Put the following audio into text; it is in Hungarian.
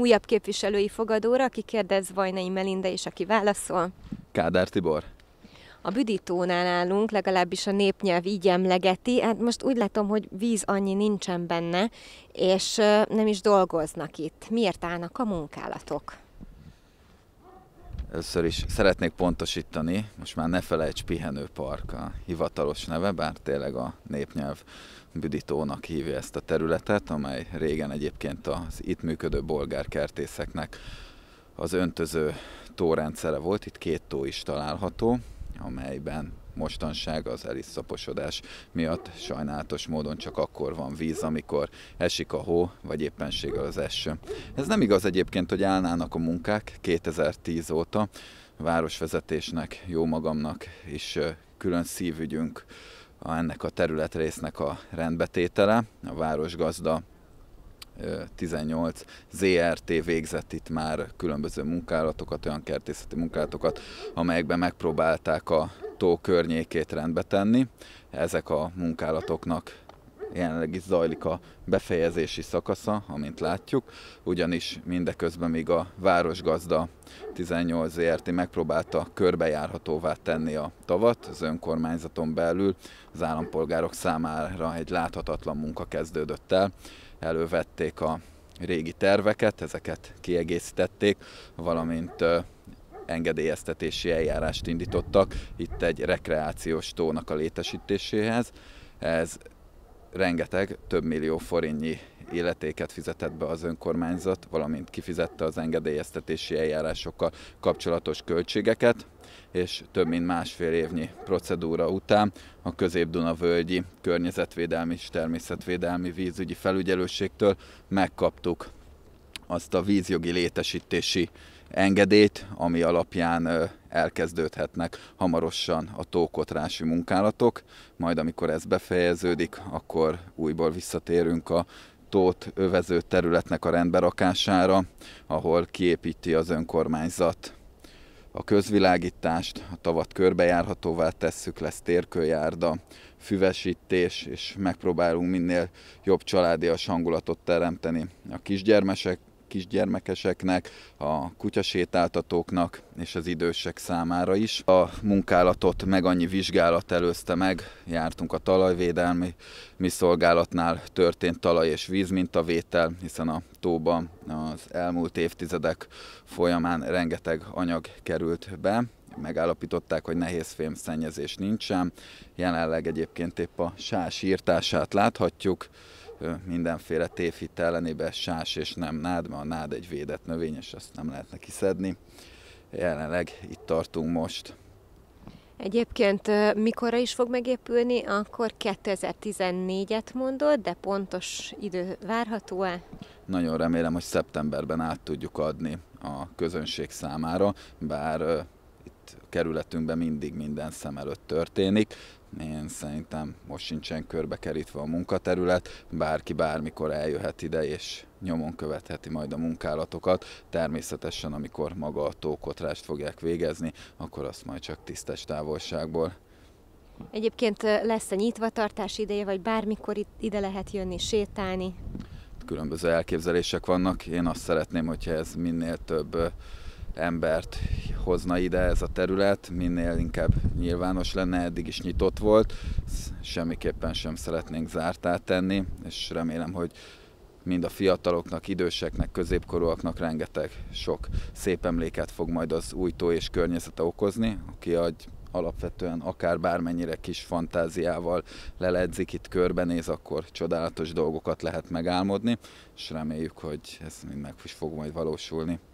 újabb képviselői fogadóra, aki kérdez Vajnai Melinda, és aki válaszol. Kádár Tibor. A büdítónál állunk, legalábbis a népnyelv így emlegeti, hát most úgy látom, hogy víz annyi nincsen benne, és nem is dolgoznak itt. Miért állnak a munkálatok? Először is szeretnék pontosítani, most már ne felejts pihenőpark a hivatalos neve, bár tényleg a népnyelv büdítónak hívja ezt a területet, amely régen egyébként az itt működő bolgár kertészeknek az öntöző tórendszere volt, itt két tó is található, amelyben mostanság az elisszaposodás miatt sajnálatos módon csak akkor van víz, amikor esik a hó, vagy éppenséggel az eső. Ez nem igaz egyébként, hogy állnának a munkák 2010 óta, városvezetésnek, jó magamnak is külön szívügyünk ennek a területrésznek a rendbetétele. A Városgazda 18 ZRT végzett itt már különböző munkálatokat, olyan kertészeti munkálatokat, amelyekben megpróbálták a tó környékét rendbe tenni. Ezek a munkálatoknak jelenleg is zajlik a befejezési szakasza, amint látjuk, ugyanis mindeközben még a Városgazda 18 ZRT megpróbálta körbejárhatóvá tenni a tavat, az önkormányzaton belül az állampolgárok számára egy láthatatlan munka kezdődött el. Elővették a régi terveket, ezeket kiegészítették, valamint engedélyeztetési eljárást indítottak itt egy rekreációs tónak a létesítéséhez. Ez rengeteg, több millió forintnyi életéket fizetett be az önkormányzat, valamint kifizette az engedélyeztetési eljárásokkal kapcsolatos költségeket, és több mint másfél évnyi procedúra után a közép völgyi Környezetvédelmi és Természetvédelmi Vízügyi Felügyelőségtől megkaptuk azt a vízjogi létesítési engedélyt, ami alapján elkezdődhetnek hamarosan a tókotrási munkálatok, majd amikor ez befejeződik, akkor újból visszatérünk a tót övező területnek a rendberakására, ahol kiépíti az önkormányzat a közvilágítást, a tavat körbejárhatóvá tesszük, lesz térkőjárda, füvesítés, és megpróbálunk minél jobb családias hangulatot teremteni a kisgyermesek kisgyermekeseknek, a kutyasétáltatóknak és az idősek számára is. A munkálatot meg annyi vizsgálat előzte meg, jártunk a talajvédelmi mi szolgálatnál történt talaj és vízmintavétel, hiszen a tóban az elmúlt évtizedek folyamán rengeteg anyag került be, megállapították, hogy nehéz fémszennyezés nincsen. Jelenleg egyébként épp a sás írtását láthatjuk, mindenféle tévhit ellenébe sás és nem nád, mert a nád egy védett növény, és azt nem lehet neki szedni. Jelenleg itt tartunk most. Egyébként mikorra is fog megépülni, akkor 2014-et mondod, de pontos idő várható-e? Nagyon remélem, hogy szeptemberben át tudjuk adni a közönség számára, bár kerületünkben mindig minden szem előtt történik én szerintem most sincsen körbekerítve a munkaterület, bárki bármikor eljöhet ide és nyomon követheti majd a munkálatokat. Természetesen, amikor maga a tókotrást fogják végezni, akkor azt majd csak tisztes távolságból. Egyébként lesz-e nyitvatartás ideje, vagy bármikor ide lehet jönni, sétálni? Különböző elképzelések vannak. Én azt szeretném, hogyha ez minél több embert hozna ide ez a terület, minél inkább nyilvános lenne, eddig is nyitott volt, semmiképpen sem szeretnénk zártá tenni, és remélem, hogy mind a fiataloknak, időseknek, középkorúaknak rengeteg sok szép emléket fog majd az újtó és környezete okozni, aki agy alapvetően akár bármennyire kis fantáziával leledzik, itt körbenéz, akkor csodálatos dolgokat lehet megálmodni, és reméljük, hogy ez mind meg is fog majd valósulni.